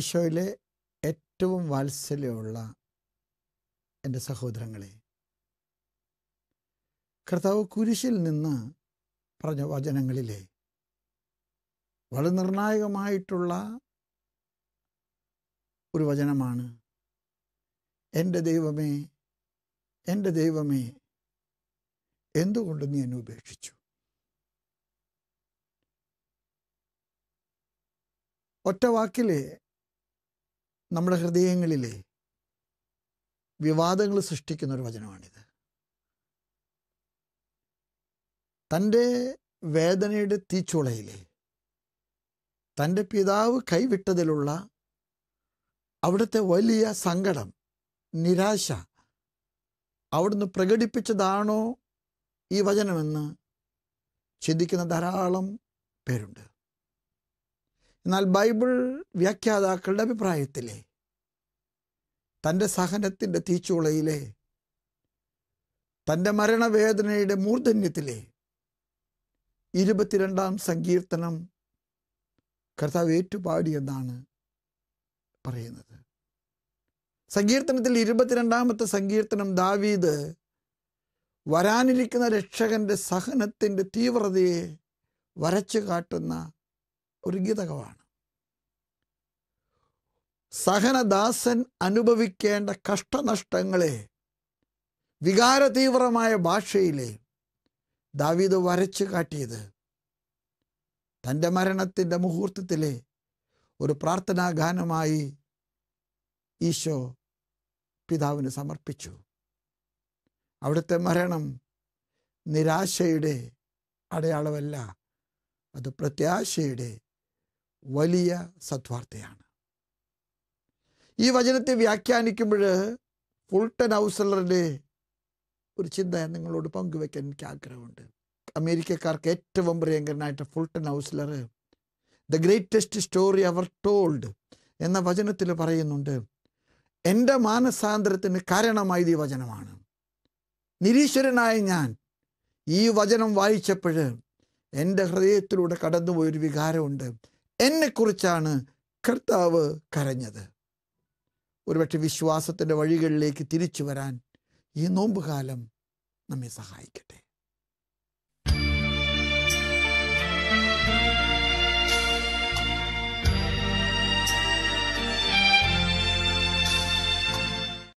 ഈശോയിലെ ഏറ്റവും വാത്സല്യമുള്ള എൻ്റെ സഹോദരങ്ങളെ കർത്താവ് കുരിശിൽ നിന്ന് പറഞ്ഞ വചനങ്ങളിലെ വളരെ നിർണായകമായിട്ടുള്ള ഒരു വചനമാണ് എൻ്റെ ദൈവമേ എൻ്റെ ദൈവമേ എന്തുകൊണ്ട് നീ എന്നെ ഉപേക്ഷിച്ചു ഒറ്റ വാക്കിലെ നമ്മുടെ ഹൃദയങ്ങളിലെ വിവാദങ്ങൾ സൃഷ്ടിക്കുന്ന ഒരു വചനമാണിത് തൻ്റെ വേദനയുടെ തീച്ചുളയിലെ തൻ്റെ പിതാവ് കൈവിട്ടതിലുള്ള അവിടുത്തെ വലിയ സങ്കടം നിരാശ അവിടുന്ന് പ്രകടിപ്പിച്ചതാണോ ഈ വചനമെന്ന് ചിന്തിക്കുന്ന ധാരാളം പേരുണ്ട് എന്നാൽ ബൈബിൾ വ്യാഖ്യാതാക്കളുടെ അഭിപ്രായത്തിലെ തൻ്റെ സഹനത്തിൻ്റെ തീച്ചുളയിലെ തൻ്റെ മരണവേദനയുടെ മൂർധന്യത്തിലെ ഇരുപത്തിരണ്ടാം സങ്കീർത്തനം കർത്താവ് ഏറ്റുപാടിയെന്നാണ് പറയുന്നത് സങ്കീർത്തനത്തിൽ ഇരുപത്തിരണ്ടാമത്തെ സങ്കീർത്തനം ദാവീദ് വരാനിരിക്കുന്ന രക്ഷകന്റെ സഹനത്തിൻ്റെ തീവ്രതയെ വരച്ചു കാട്ടുന്ന ഒരു ഗീതകമാണ് സഹനദാസൻ അനുഭവിക്കേണ്ട കഷ്ടനഷ്ടങ്ങളെ വികാരതീവ്രമായ ഭാഷയിലെ ദാവീദ് വരച്ചു കാട്ടിയത് തൻ്റെ മരണത്തിൻ്റെ മുഹൂർത്തത്തിലെ ഒരു പ്രാർത്ഥനാ ഗാനമായി ഈശോ പിതാവിന് സമർപ്പിച്ചു അവിടുത്തെ മരണം നിരാശയുടെ അടയാളമല്ല അത് പ്രത്യാശയുടെ വലിയ സത്വാർത്ഥയാണ് ഈ വചനത്തെ വ്യാഖ്യാനിക്കുമ്പോൾ ഫുൾട്ടൺ ഹൗസലറിൻ്റെ ഒരു ചിന്ത നിങ്ങളോട് പങ്കുവെക്കാൻ എനിക്ക് ആഗ്രഹമുണ്ട് അമേരിക്കക്കാർക്ക് ഏറ്റവും പ്രിയങ്കരനായിട്ട് Fulton Oursler the greatest story ever told എന്ന വചനത്തിൽ പറയുന്നുണ്ട് എൻ്റെ മാനസാന്തരത്തിന് കാരണമായത് ഈ വചനമാണ് നിരീശ്വരനായ ഞാൻ ഈ വചനം വായിച്ചപ്പോൾ എൻ്റെ ഹൃദയത്തിലൂടെ കടന്നുപോയൊരു വികാരമുണ്ട് എന്നെക്കുറിച്ചാണ് കർത്താവ് കരഞ്ഞത് ഒരുപക്ഷെ വിശ്വാസത്തിൻ്റെ വഴികളിലേക്ക് തിരിച്ചു വരാൻ ഈ നോമ്പുകാലം നമ്മെ സഹായിക്കട്ടെ